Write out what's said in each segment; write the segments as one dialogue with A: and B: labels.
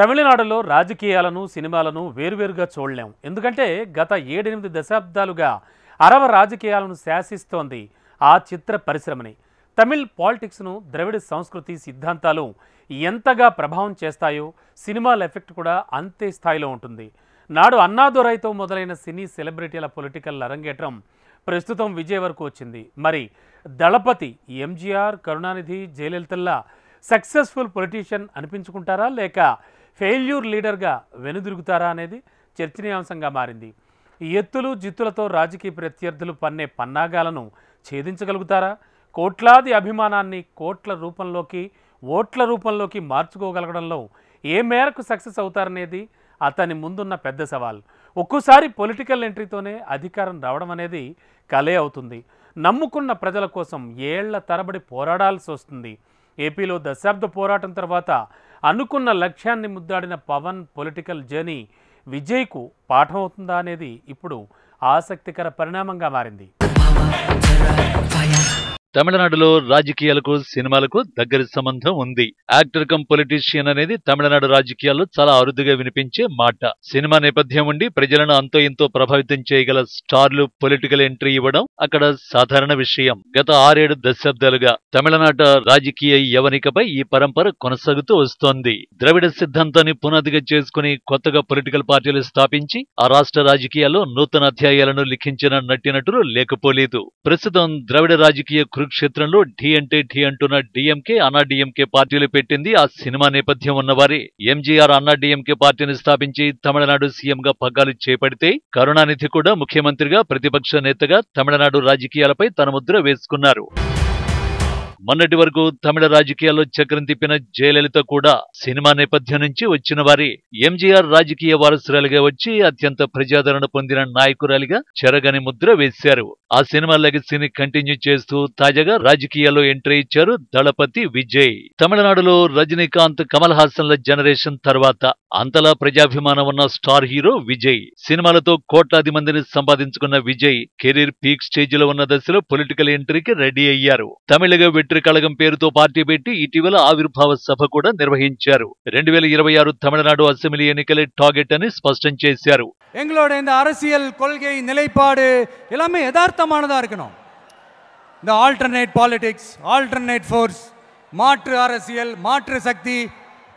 A: తమిళనాడులో రాజకీయాలను సినిమాలను వేరువేరుగా చూడలేం ఎందుకంటే గత ఏడెనిమిది దశాబ్దాలుగా అరవ రాజకీయాలను శాసిస్తోంది ఆ చిత్ర పరిశ్రమని తమిళ్ పాలిటిక్స్ను ద్రవిడ సంస్కృతి సిద్ధాంతాలు ఎంతగా ప్రభావం చేస్తాయో సినిమాల ఎఫెక్ట్ కూడా అంతే స్థాయిలో ఉంటుంది నాడు అన్నాదురైతో మొదలైన సినీ సెలబ్రిటీల పొలిటికల్ అరంగేట్రం ప్రస్తుతం విజయ్ వరకు వచ్చింది మరి దళపతి ఎంజీఆర్ కరుణానిధి జయలలితల్లా సక్సెస్ఫుల్ పొలిటీషియన్ అనిపించుకుంటారా లేక ఫెయిల్యూర్ లీడర్గా వెనుదిరుగుతారా అనేది చర్చనీయాంశంగా మారింది ఎత్తులు జిత్తులతో రాజకీయ ప్రత్యర్థులు పన్నే పన్నాగాలను ఛేదించగలుగుతారా కోట్లాది అభిమానాన్ని కోట్ల రూపంలోకి ఓట్ల రూపంలోకి మార్చుకోగలగడంలో ఏ మేరకు సక్సెస్ అవుతారనేది అతని ముందున్న పెద్ద సవాల్ ఒక్కోసారి పొలిటికల్ ఎంట్రీతోనే అధికారం రావడం అనేది కలే అవుతుంది నమ్ముకున్న ప్రజల కోసం ఏళ్ల తరబడి పోరాడాల్సి వస్తుంది ఏపీలో దశాబ్ద పోరాటం తర్వాత అనుకున్న లక్ష్యాన్ని ముద్దాడిన పవన్ పొలిటికల్ జర్నీ విజయ్కు పాఠం అవుతుందా అనేది ఇప్పుడు ఆసక్తికర పరిణామంగా మారింది
B: తమిళనాడులో రాజకీయాలకు సినిమాలకు దగ్గర సంబంధం ఉంది యాక్టర్ కమ్ పొలిటీషియన్ అనేది తమిళనాడు రాజకీయాల్లో చాలా అరుదుగా వినిపించే మాట సినిమా నేపథ్యం ఉండి ప్రజలను అంతో ఎంతో ప్రభావితం చేయగల స్టార్లు పొలిటికల్ ఎంట్రీ ఇవ్వడం అక్కడ సాధారణ విషయం గత ఆరేడు దశాబ్దాలుగా తమిళనాట రాజకీయ యవనికపై ఈ పరంపర కొనసాగుతూ వస్తోంది ద్రవిడ సిద్ధాంతాన్ని పునాదిగా చేసుకుని కొత్తగా పొలిటికల్ పార్టీలు స్థాపించి ఆ రాష్ట్ర రాజకీయాల్లో నూతన అధ్యాయాలను లిఖించిన నటినటులు లేకపోలేదు ప్రస్తుతం ద్రవిడ రాజకీయ కురుక్షేత్రంలో ఢీ అంటే ఢీ అంటున్న డిఎంకే అన్నా డిఎంకే పార్టీలు పెట్టింది ఆ సినిమా నేపథ్యం ఉన్నవారే ఎంజీఆర్ అన్నా డిఎంకే పార్టీని స్థాపించి తమిళనాడు సీఎంగా పగ్గాలు చేపడితే కరుణానిధి కూడా ముఖ్యమంత్రిగా ప్రతిపక్ష నేతగా తమిళనాడు రాజకీయాలపై తన ముద్ర వేసుకున్నారు మొన్నటి వరకు తమిళ రాజకీయాల్లో చక్రం తిప్పిన జయలలిత కూడా సినిమా నేపథ్యం నుంచి వచ్చిన వారి ఎంజీఆర్ రాజకీయ వారసురాలిగా వచ్చి అత్యంత ప్రజాదరణ పొందిన నాయకురాలిగా చెరగని ముద్ర వేశారు ఆ సినిమా లెగసీని కంటిన్యూ చేస్తూ తాజాగా రాజకీయాల్లో ఎంట్రీ ఇచ్చారు దళపతి విజయ్ తమిళనాడులో రజనీకాంత్ కమల్ హాసన్ల జనరేషన్ తర్వాత అంతలా ప్రజాభిమానం ఉన్న స్టార్ హీరో విజయ్ సినిమాలతో కోట్లాది మందిని సంపాదించుకున్న విజయ్ కెరీర్ పీక్ స్టేజ్లో ఉన్న దశలో పొలిటికల్ ఎంట్రీకి రెడీ అయ్యారు తమిళగా వెట్రి కళగం పేరుతో పార్టీ పెట్టి ఇటీవల ఆవిర్భావ సభ కూడా నిర్వహించారు రెండు వేల ఇరవై ఆరు తమిళనాడు అసెంబ్లీ ఎన్నికలే టార్గెట్ అని స్పష్టం చేశారు
C: எங்களோட அரசியல் மாற்று சக்தி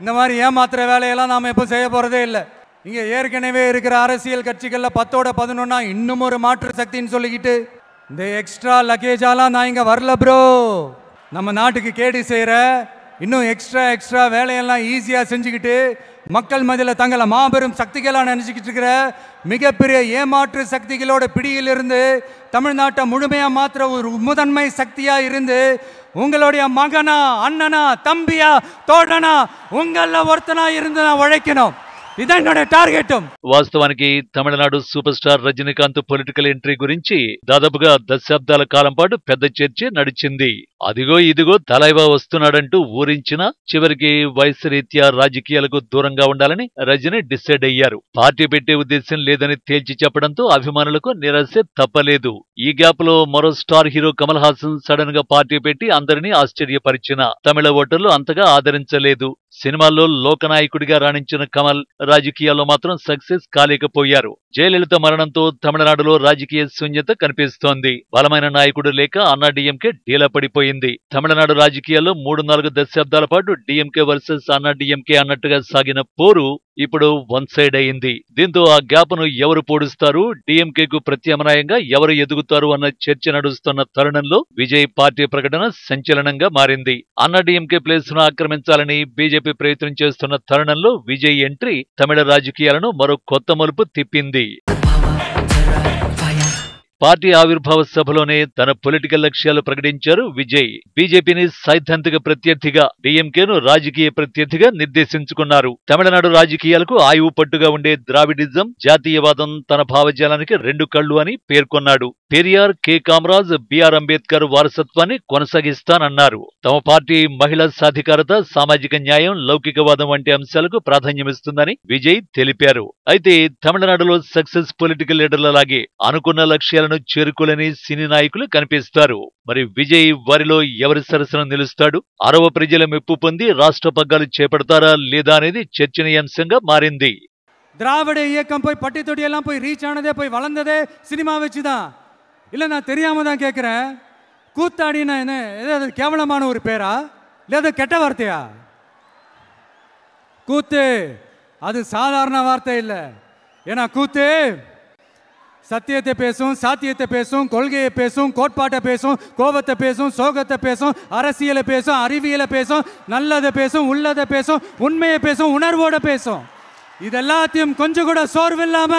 C: இந்த மாதிரி ஏமாத்துற வேலையெல்லாம் நாம் எப்போ செய்ய போகிறதே இல்லை இங்கே ஏற்கனவே இருக்கிற அரசியல் கட்சிகளில் பத்தோட பதினொன்னா இன்னும் ஒரு மாற்று சக்தின்னு சொல்லிக்கிட்டு இந்த எக்ஸ்ட்ரா லக்கேஜாலாம் நான் இங்கே வரல ப்ரோ நம்ம நாட்டுக்கு கேடி செய்கிற இன்னும் எக்ஸ்ட்ரா எக்ஸ்ட்ரா வேலையெல்லாம் ஈஸியாக செஞ்சுக்கிட்டு மக்கள் மதியில் தங்களை மாபெரும் சக்திகளாக நினச்சிக்கிட்டு இருக்கிற மிகப்பெரிய ஏமாற்று சக்திகளோட பிடியிலிருந்து தமிழ்நாட்டை முழுமையாக மாத்திர ஒரு முதன்மை சக்தியாக இருந்து உங்களுடைய மகனா அண்ணனா தம்பியா தோழனா உங்களில் ஒருத்தனா இருந்து நான் உழைக்கணும் టార్గెట్
B: వాస్తవానికి Tamil Nadu super star Rajinikanth political entry గురించి దాదాపుగా దశాబ్దాల కాలం పాటు పెద్ద చర్చ నడిచింది అదిగో ఇదిగో తలైవా వస్తున్నాడంటూ ఊరించిన చివరికి వయసు రీత్యా రాజకీయాలకు దూరంగా ఉండాలని రజని డిసైడ్ అయ్యారు పార్టీ పెట్టే ఉద్దేశం లేదని తేల్చి చెప్పడంతో అభిమానులకు నిరాశ తప్పలేదు ఈ గ్యాప్ లో మరో star hero Kamal Haasan sudden గా పార్టీ పెట్టి అందరినీ ఆశ్చర్యపరిచిన తమిళ ఓటర్లు అంతగా ఆదరించలేదు సినిమాల్లో లోకనాయకుడిగా రాణించిన కమల్ రాజకీయాల్లో మాత్రం సక్సెస్ కాలేకపోయారు జయలలిత మరణంతో తమిళనాడులో రాజకీయ శూన్యత కనిపిస్తోంది బలమైన నాయకుడు లేక అన్నాడీఎంకే డీలా పడిపోయింది తమిళనాడు రాజకీయాల్లో మూడు నాలుగు దశాబ్దాల పాటు డీఎంకే వర్సెస్ అన్నాడీఎంకే అన్నట్టుగా సాగిన పోరు ఇప్పుడు వన్ సైడ్ అయింది దీంతో ఆ గ్యాప్ ను ఎవరు పోడుస్తారు కు ప్రత్యామ్నాయంగా ఎవరు ఎదుగుతారు అన్న చర్చ నడుస్తున్న తరుణంలో విజయ్ పార్టీ ప్రకటన సంచలనంగా మారింది అన్న డిఎంకే ప్లేస్ ను ఆక్రమించాలని బీజేపీ ప్రయత్నం చేస్తున్న తరుణంలో విజయ్ ఎంట్రీ తమిళ రాజకీయాలను మరో కొత్త మలుపు తిప్పింది పార్టీ ఆవిర్భావ సభలోనే తన పొలిటికల్ లక్ష్యాలు ప్రకటించారు విజయ్ బీజేపీని సైద్ధాంతిక ప్రత్యర్థిగా డిఎంకేను రాజకీయ ప్రత్యర్థిగా నిర్దేశించుకున్నారు తమిళనాడు రాజకీయాలకు ఆయువు పట్టుగా ఉండే ద్రావిడిజం జాతీయవాదం తన భావజాలానికి రెండు కళ్ళు అని పేర్కొన్నాడు పెరియార్ కె కామరాజ్ బిఆర్ అంబేద్కర్ వారసత్వాన్ని కొనసాగిస్తానన్నారు తమ పార్టీ మహిళా సాధికారత సామాజిక న్యాయం లౌకికవాదం వంటి అంశాలకు ప్రాధాన్యమిస్తుందని విజయ్ తెలిపారు అయితే తమిళనాడులో సక్సెస్ పొలిటికల్ లీడర్లలాగే అనుకున్న లక్ష్యాల రైతులను చేరుకోలేని సినీ నాయకులు కనిపిస్తారు మరి విజయ్ వరిలో ఎవరి సరసన నిలుస్తాడు అరవ ప్రజల మెప్పు పొంది రాష్ట్ర పగ్గాలు చేపడతారా లేదా అనేది చర్చనీయాంశంగా మారింది
C: திராவிட இயக்கம் போய் பட்டித்தொட்டி எல்லாம் போய் ரீச் ஆனதே போய் வளர்ந்ததே சினிமா வச்சு இல்லை நான் தெரியாமல் தான் கேட்குறேன் கூத்தாடினா என்ன ஏதாவது கேவலமான ஒரு பேரா இல்லை கெட்ட வார்த்தையா கூத்து அது சாதாரண வார்த்தை இல்லை ஏன்னா கூத்து சத்தியத்தை பேசும் சாத்தியத்தை பேசும் கொள்கையை பேசும் கோட்பாட்டை பேசும் கோபத்தை பேசும் சோகத்தை பேசும் அரசியலை பேசும் அறிவியலை பேசும் நல்லதை பேசும் உள்ளதை பேசும் உண்மையை பேசும் உணர்வோட பேசும் இதெல்லாத்தையும் கொஞ்சம் கூட சோர்வு இல்லாம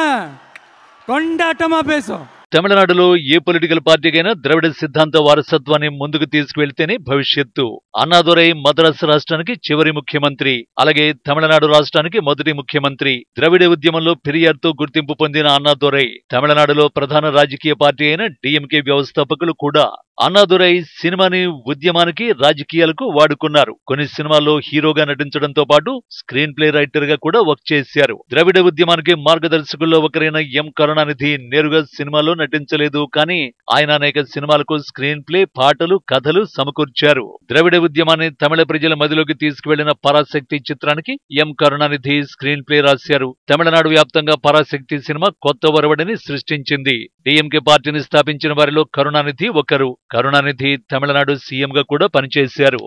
C: கொண்டாட்டமா பேசும்
B: తమిళనాడులో ఏ పొలిటికల్ పార్టీకైనా ద్రవిడ సిద్ధాంత వారసత్వాన్ని ముందుకు తీసుకువెళ్తేనే భవిష్యత్తు అన్నాదొరై మద్రాసు రాష్ట్రానికి చివరి ముఖ్యమంత్రి అలాగే తమిళనాడు రాష్ట్రానికి మొదటి ముఖ్యమంత్రి ద్రవిడ ఉద్యమంలో ఫిర్యాదుతో గుర్తింపు పొందిన అన్నాదురై తమిళనాడులో ప్రధాన రాజకీయ పార్టీ అయిన డీఎంకే వ్యవస్థాపకులు కూడా అన్నాదురై సినిమాని ఉద్యమానికి రాజకీయాలకు వాడుకున్నారు కొన్ని సినిమాల్లో హీరోగా నటించడంతో పాటు స్క్రీన్ ప్లే రైటర్ గా కూడా వర్క్ చేశారు ద్రవిడ ఉద్యమానికి మార్గదర్శకుల్లో ఒకరైన ఎం కరుణానిధి నేరుగా సినిమాలో నటించలేదు కానీ ఆయన అనేక సినిమాలకు స్క్రీన్ ప్లే పాటలు కథలు సమకూర్చారు ద్రవిడ ఉద్యమాన్ని తమిళ ప్రజల మదిలోకి తీసుకువెళ్లిన పరాశక్తి చిత్రానికి ఎం కరుణానిధి స్క్రీన్ ప్లే రాశారు తమిళనాడు వ్యాప్తంగా పరాశక్తి సినిమా కొత్త వరవడిని సృష్టించింది డిఎంకే పార్టీని స్థాపించిన వారిలో కరుణానిధి ఒకరు కరుణానిధి తమిళనాడు సీఎంగా కూడా పనిచేశారు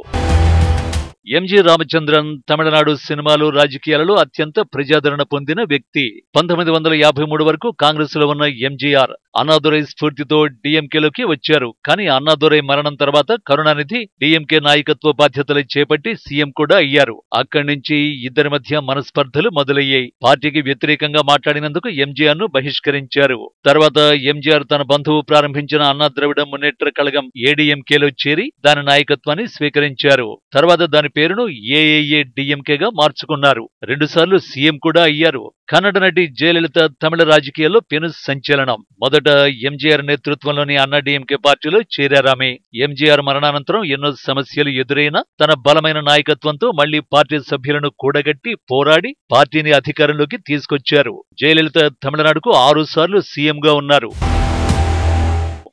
B: ఎంజి రామచంద్రన్ తమిళనాడు సినిమాలు రాజకీయాలలో అత్యంత ప్రజాదరణ పొందిన వ్యక్తి పంతొమ్మిది వందల యాభై మూడు వరకు కాంగ్రెస్ లో ఉన్న ఎంజీఆర్ అన్నాదురై స్ఫూర్తితో డిఎంకేలోకి వచ్చారు కానీ అన్నాదురై మరణం తర్వాత కరుణానిధి డిఎంకే నాయకత్వ బాధ్యతలు చేపట్టి సీఎం కూడా అయ్యారు అక్కడి నుంచి ఇద్దరి మధ్య మనస్పర్ధలు మొదలయ్యాయి పార్టీకి వ్యతిరేకంగా మాట్లాడినందుకు ఎంజీఆర్ ను బహిష్కరించారు తర్వాత ఎంజీఆర్ తన బంధువు ప్రారంభించిన అన్నా ద్రవిడ మున్నేట్ర కళగం ఏడీఎంకేలో చేరి దాని నాయకత్వాన్ని స్వీకరించారు తర్వాత దాని అతని పేరును ఏఏఏ డిఎంకేగా మార్చుకున్నారు రెండుసార్లు సీఎం కూడా అయ్యారు కన్నడ నటి జయలలిత తమిళ రాజకీయాల్లో పెను సంచలనం మొదట ఎంజీఆర్ నేతృత్వంలోని అన్నా డిఎంకే పార్టీలో చేరారామే ఎంజీఆర్ మరణానంతరం ఎన్నో సమస్యలు ఎదురైనా తన బలమైన నాయకత్వంతో మళ్లీ పార్టీ సభ్యులను కూడగట్టి పోరాడి పార్టీని అధికారంలోకి తీసుకొచ్చారు జయలలిత తమిళనాడుకు ఆరు సార్లు సీఎంగా ఉన్నారు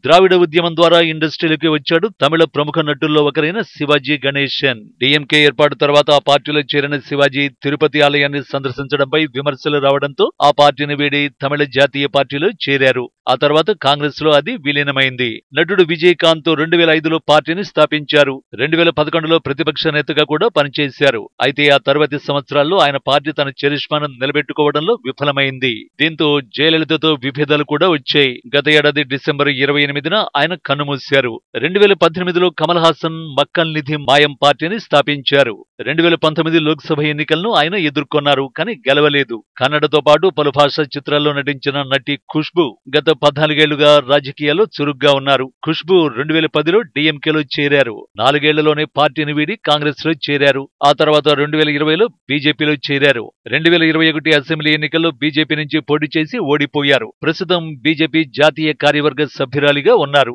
B: ద్రావిడ ఉద్యమం ద్వారా ఇండస్ట్రీలోకి వచ్చాడు తమిళ ప్రముఖ నటుల్లో ఒకరైన శివాజీ గణేశన్ డిఎంకే ఏర్పాటు తర్వాత ఆ పార్టీలో చేరిన శివాజీ తిరుపతి ఆలయాన్ని సందర్శించడంపై విమర్శలు రావడంతో ఆ పార్టీని వీడి తమిళ జాతీయ పార్టీలో చేరారు ఆ తర్వాత కాంగ్రెస్ లో అది విలీనమైంది నటుడు విజయకాంత్ రెండు వేల ఐదులో పార్టీని స్థాపించారు రెండు వేల పదకొండులో ప్రతిపక్ష నేతగా కూడా పనిచేశారు అయితే ఆ తర్వాతి సంవత్సరాల్లో ఆయన పార్టీ తన చరిష్మాను నిలబెట్టుకోవడంలో విఫలమైంది దీంతో జయలలితతో విభేదాలు కూడా వచ్చాయి గత ఏడాది డిసెంబర్ ఇరవై పద్దెనిమిదిన ఆయన కన్నుమూశారు రెండు వేల పద్దెనిమిదిలో కమల్ హాసన్ మక్కల్ నిధి మాయం పార్టీని స్థాపించారు రెండు వేల పంతొమ్మిది లోక్సభ ఎన్నికలను ఆయన ఎదుర్కొన్నారు కానీ గెలవలేదు కన్నడతో పాటు పలు భాషా చిత్రాల్లో నటించిన నటి ఖుష్బు గత పద్నాలుగేళ్లుగా రాజకీయాల్లో చురుగ్గా ఉన్నారు ఖుష్బు రెండు వేల పదిలో డిఎంకేలో చేరారు నాలుగేళ్లలోనే పార్టీని వీడి కాంగ్రెస్ లో చేరారు ఆ తర్వాత రెండు వేల ఇరవైలో బీజేపీలో చేరారు రెండు వేల ఇరవై ఒకటి అసెంబ్లీ ఎన్నికల్లో బీజేపీ నుంచి పోటీ చేసి ఓడిపోయారు ప్రస్తుతం బీజేపీ జాతీయ కార్యవర్గ సభ్యురాలిగా మంత్రిగా ఉన్నారు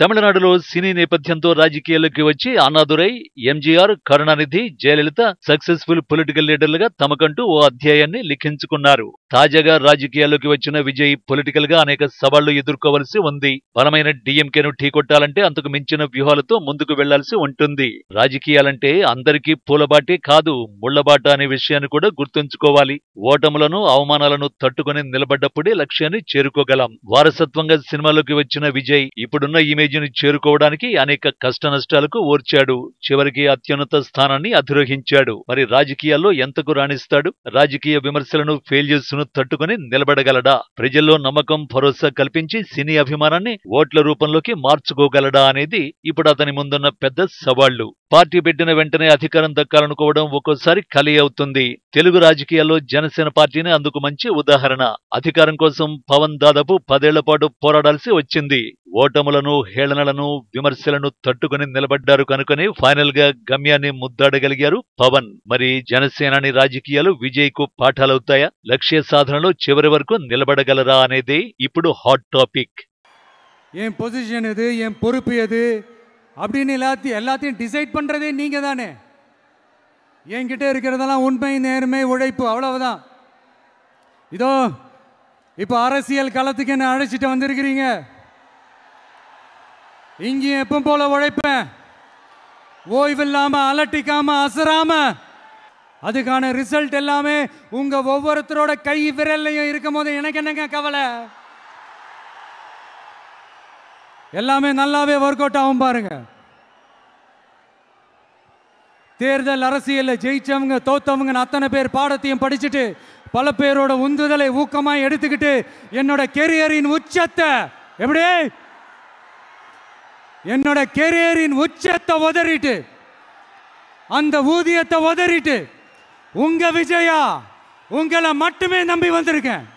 B: తమిళనాడులో సినీ నేపథ్యంతో రాజకీయాల్లోకి వచ్చి అన్నాదురై ఎంజీఆర్ కరుణానిధి జయలలిత సక్సెస్ఫుల్ పొలిటికల్ లీడర్లుగా తమకంటూ ఓ అధ్యాయాన్ని లిఖించుకున్నారు తాజాగా రాజకీయాల్లోకి వచ్చిన విజయ్ పొలిటికల్ గా అనేక సవాళ్లు ఎదుర్కోవలసి ఉంది బలమైన డీఎంకేను ఢీకొట్టాలంటే అంతకు మించిన వ్యూహాలతో ముందుకు వెళ్లాల్సి ఉంటుంది రాజకీయాలంటే అందరికీ పూలబాటే కాదు ముళ్లబాట అనే విషయాన్ని కూడా గుర్తుంచుకోవాలి ఓటములను అవమానాలను తట్టుకుని నిలబడ్డప్పుడే లక్ష్యాన్ని చేరుకోగలం వారసత్వంగా సినిమాలోకి వచ్చిన విజయ్ ఇప్పుడున్న ఇమేజ్ స్టేజిని చేరుకోవడానికి అనేక కష్ట నష్టాలకు ఓర్చాడు చివరికి అత్యున్నత స్థానాన్ని అధిరోహించాడు మరి రాజకీయాల్లో ఎంతకు రాణిస్తాడు రాజకీయ విమర్శలను ఫెయిల్యూర్స్ ను తట్టుకుని నిలబడగలడా ప్రజల్లో నమ్మకం భరోసా కల్పించి సినీ అభిమానాన్ని ఓట్ల రూపంలోకి మార్చుకోగలడా అనేది ఇప్పుడు అతని ముందున్న పెద్ద సవాళ్లు పార్టీ పెట్టిన వెంటనే అధికారం దక్కాలనుకోవడం ఒక్కోసారి కలి అవుతుంది తెలుగు రాజకీయాల్లో జనసేన పార్టీని అందుకు మంచి ఉదాహరణ అధికారం కోసం పవన్ దాదాపు పదేళ్ల పాటు పోరాడాల్సి వచ్చింది ఓటములను హేళనలను విమర్శలను తట్టుకుని నిలబడ్డారు కనుకనే ఫైనల్ గా గమ్యాన్ని ముద్దాడగలిగారు పవన్ మరి జనసేనాని రాజకీయాలు విజయ్కు కు పాఠాలవుతాయా లక్ష్య సాధనలో చివరి వరకు నిలబడగలరా అనేది ఇప్పుడు హాట్ టాపిక్
C: ఏం పొజిషన్ எது ఏం பொறுப்பு எது அப்படின்னு எல்லாத்தையும் எல்லாத்தையும் டிசைட் பண்ணுறதே நீங்கள் தானே என்கிட்ட இருக்கிறதெல்லாம் உண்மை நேர்மை உழைப்பு அவ்வளவுதான் இதோ இப்போ அரசியல் களத்துக்கு என்ன அழைச்சிட்டு வந்திருக்கிறீங்க இங்கேயும் எப்போ போல உழைப்பேன் ஓய்வில்லாம அலட்டிக்காம அசராம அதுக்கான ரிசல்ட் எல்லாமே உங்க ஒவ்வொருத்தரோட கை விரல்லையும் இருக்கும் போது எனக்கு என்னங்க கவலை எல்லாமே நல்லாவே ஒர்க் அவுட் ஆகும் பாருங்க தேர்தல் அரசியலில் ஜெயிச்சவங்க தோத்தவங்க அத்தனை பேர் பாடத்தையும் படிச்சுட்டு பல பேரோட உந்துதலை ஊக்கமாக எடுத்துக்கிட்டு என்னோட கெரியரின் உச்சத்தை எப்படி என்னோட கெரியரின் உச்சத்தை உதறிட்டு அந்த ஊதியத்தை உதறிட்டு உங்க விஜயா உங்களை மட்டுமே நம்பி வந்திருக்கேன்